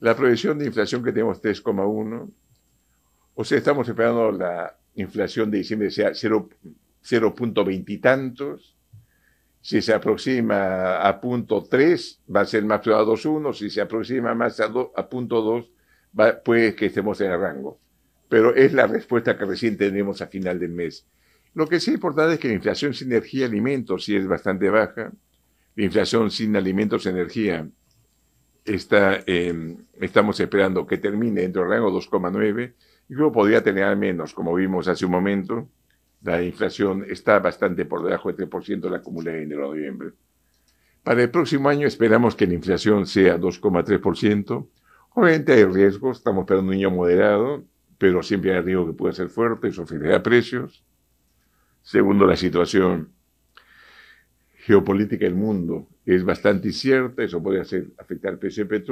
La proyección de inflación que tenemos es 3,1, o sea, estamos esperando la inflación de diciembre sea 0.20 y tantos. Si se aproxima a punto 3, va a ser más a 2.1. Si se aproxima más a, 0,2, 2, puede que estemos en el rango. Pero es la respuesta que recién tenemos a final del mes. Lo que sí es importante es que la inflación sin energía y alimentos sí es bastante baja. La inflación sin alimentos y energía está, em, estamos esperando que termine dentro del rango 2,9 y luego podría tener al menos, como vimos hace un momento. La inflación está bastante por debajo del 3% la acumulada en enero noviembre. Para el próximo año esperamos que la inflación sea 2,3%. Obviamente hay riesgos, estamos esperando un niño moderado, pero siempre hay riesgo que pueda ser fuerte, eso precios. Segundo, la situación geopolítica del mundo es bastante incierta, eso puede hacer, afectar precio del